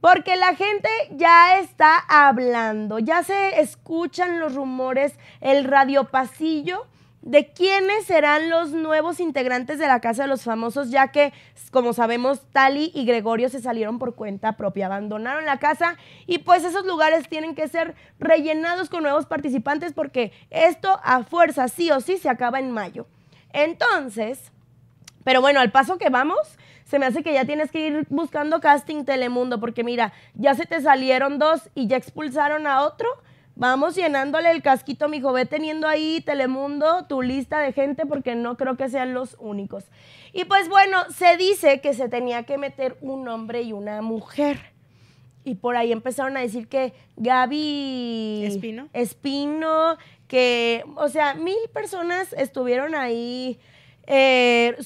Porque la gente ya está hablando, ya se escuchan los rumores, el pasillo de quiénes serán los nuevos integrantes de la Casa de los Famosos, ya que, como sabemos, Tali y Gregorio se salieron por cuenta propia, abandonaron la casa y pues esos lugares tienen que ser rellenados con nuevos participantes porque esto a fuerza sí o sí se acaba en mayo. Entonces, pero bueno, al paso que vamos, se me hace que ya tienes que ir buscando casting Telemundo, porque mira, ya se te salieron dos y ya expulsaron a otro. Vamos llenándole el casquito, mijo. Ve teniendo ahí Telemundo tu lista de gente porque no creo que sean los únicos. Y pues bueno, se dice que se tenía que meter un hombre y una mujer. Y por ahí empezaron a decir que Gaby Espino, Espino que, o sea, mil personas estuvieron ahí eh,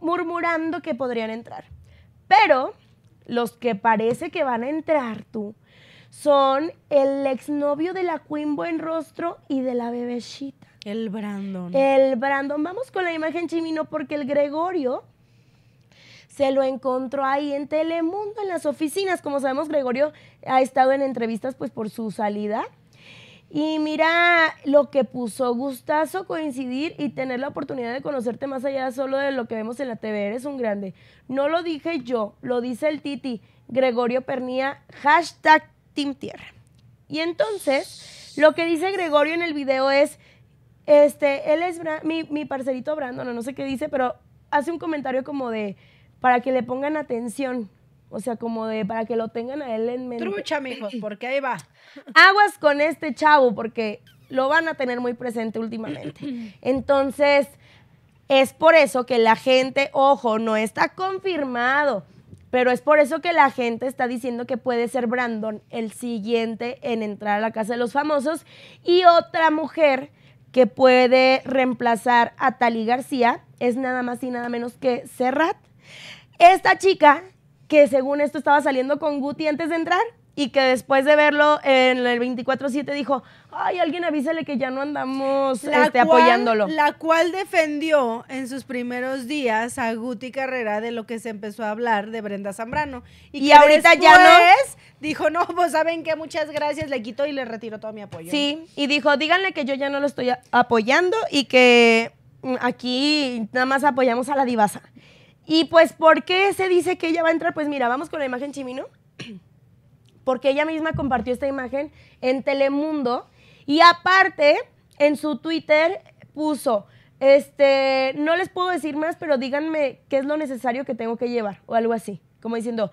murmurando que podrían entrar. Pero los que parece que van a entrar tú son el exnovio de la Queen Buen Rostro y de la bebecita. El Brandon. El Brandon. Vamos con la imagen chimino porque el Gregorio se lo encontró ahí en Telemundo, en las oficinas. Como sabemos, Gregorio ha estado en entrevistas pues por su salida y mira lo que puso, gustazo coincidir y tener la oportunidad de conocerte más allá solo de lo que vemos en la TV, eres un grande. No lo dije yo, lo dice el Titi, Gregorio Pernía, hashtag Team Tierra. Y entonces, lo que dice Gregorio en el video es, este, él es mi, mi parcerito Brandon, no sé qué dice, pero hace un comentario como de, para que le pongan atención, o sea, como de para que lo tengan a él en mente. Trucha, amigos, porque ahí va. Aguas con este chavo, porque lo van a tener muy presente últimamente. Entonces, es por eso que la gente, ojo, no está confirmado, pero es por eso que la gente está diciendo que puede ser Brandon el siguiente en entrar a la casa de los famosos y otra mujer que puede reemplazar a Tali García es nada más y nada menos que Serrat. Esta chica que según esto estaba saliendo con Guti antes de entrar y que después de verlo en el 24-7 dijo, ay, alguien avísale que ya no andamos este, apoyándolo. La cual defendió en sus primeros días a Guti Carrera de lo que se empezó a hablar de Brenda Zambrano. Y, ahorita ya no es. Dijo, no, pues saben que muchas gracias, le quito y le retiro todo mi apoyo. Sí, y dijo, díganle que yo ya no lo estoy apoyando y que mm, aquí nada más apoyamos a la divasa. Y pues, ¿por qué se dice que ella va a entrar? Pues mira, vamos con la imagen Chimino. Porque ella misma compartió esta imagen en Telemundo. Y aparte, en su Twitter puso, este, no les puedo decir más, pero díganme qué es lo necesario que tengo que llevar o algo así. Como diciendo,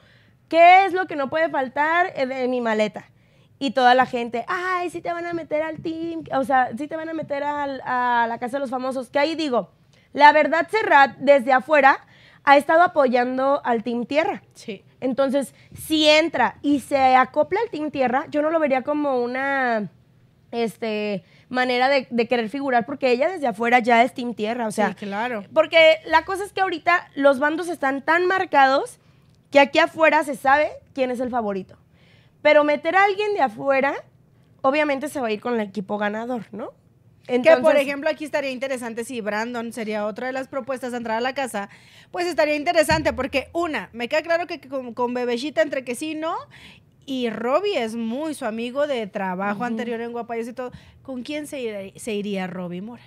¿qué es lo que no puede faltar de mi maleta? Y toda la gente, ay, sí te van a meter al team, o sea, sí te van a meter a la casa de los famosos. Que ahí digo, la verdad, Serrat, desde afuera, ha estado apoyando al Team Tierra. Sí. Entonces, si entra y se acopla al Team Tierra, yo no lo vería como una este, manera de, querer figurar, porque ella desde afuera ya es Team Tierra. O sea, sí, claro. Porque la cosa es que ahorita los bandos están tan marcados que aquí afuera se sabe quién es el favorito. Pero meter a alguien de afuera, obviamente se va a ir con el equipo ganador, ¿no? que por ejemplo aquí estaría interesante si Brandon sería otra de las propuestas de entrar a la casa, pues estaría interesante porque una, me queda claro que con, con entre que sí no y Robbie es muy su amigo de trabajo anterior en Guapayas y todo. ¿Con quién se, iría Robbie Mora?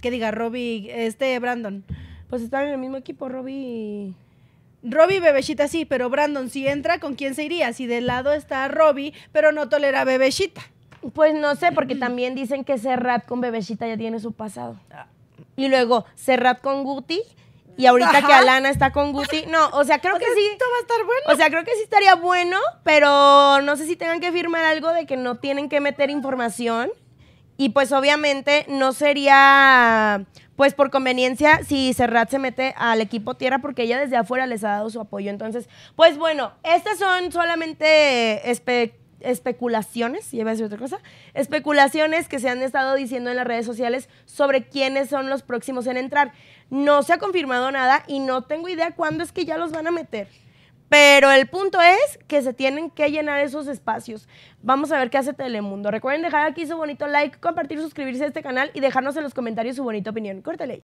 Que diga Robbie, este Brandon. Pues están en el mismo equipo, Robbie y... Robbie Bebechita sí, pero Brandon si entra, ¿con quién se iría? Si de lado está Robbie, pero no tolera bebecita. Pues no sé, porque también dicen que Serrat con Bebecita ya tiene su pasado. Y luego Serrat con Guti. Y ahorita que Alana está con Guti, no, o sea, creo que sí. va a estar bueno. O sea, creo que sí estaría bueno, pero no sé si tengan que firmar algo de que no tienen que meter información. Y pues obviamente no sería, pues por conveniencia, si Serrat se mete al equipo tierra, porque ella desde afuera les ha dado su apoyo. Entonces, pues bueno, estas son solamente especulaciones especulaciones, y a decir otra cosa, especulaciones que se han estado diciendo en las redes sociales sobre quiénes son los próximos en entrar. No se ha confirmado nada y no tengo idea cuándo es que ya los van a meter. Pero el punto es que se tienen que llenar esos espacios. Vamos a ver qué hace Telemundo. Recuerden dejar aquí su bonito like, compartir, suscribirse a este canal y dejarnos en los comentarios su bonita opinión. Córtale.